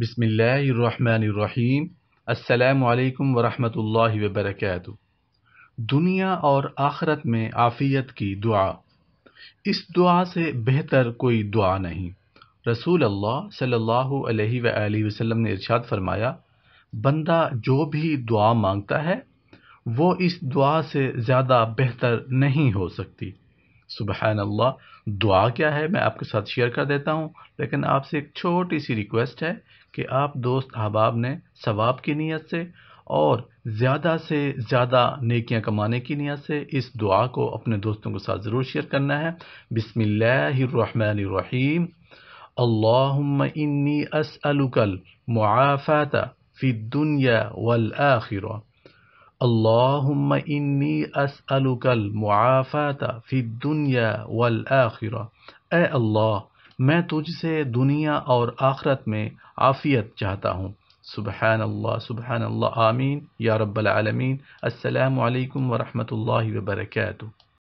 بسم اللہ الرحمن الرحیم السلام علیکم ورحمۃ اللہ وبرکاتہ دنیا اور آخرت میں آفیت کی دعا اس دعا سے بہتر کوئی دعا نہیں رسول اللہ صلی اللہ علیہ وآلہ وسلم نے ارشاد فرمایا بندہ جو بھی دعا مانگتا ہے وہ اس دعا سے زیادہ بہتر نہیں ہو سکتی سبحان اللہ دعا کیا ہے میں آپ کے ساتھ شیئر کر دیتا ہوں لیکن آپ سے ایک چھوٹی سی ریکویسٹ ہے کہ آپ دوست احباب نے ثواب کی نیت سے اور زیادہ سے زیادہ نیکیاں کمانے کی نیت سے اس دعا کو اپنے دوستوں کے ساتھ ضرور شیئر کرنا ہے بسم اللہ الرحمن الرحیم اللہم انی اسألک المعافات فی الدنیا والآخرہ اللہ دنیا والآخرہ اے اللہ میں تجھ سے دنیا اور آخرت میں عافیت چاہتا ہوں سبحان اللہ سبحان اللہ آمین یا رب العالمین السلام علیکم ورحمۃ اللہ وبرکاتہ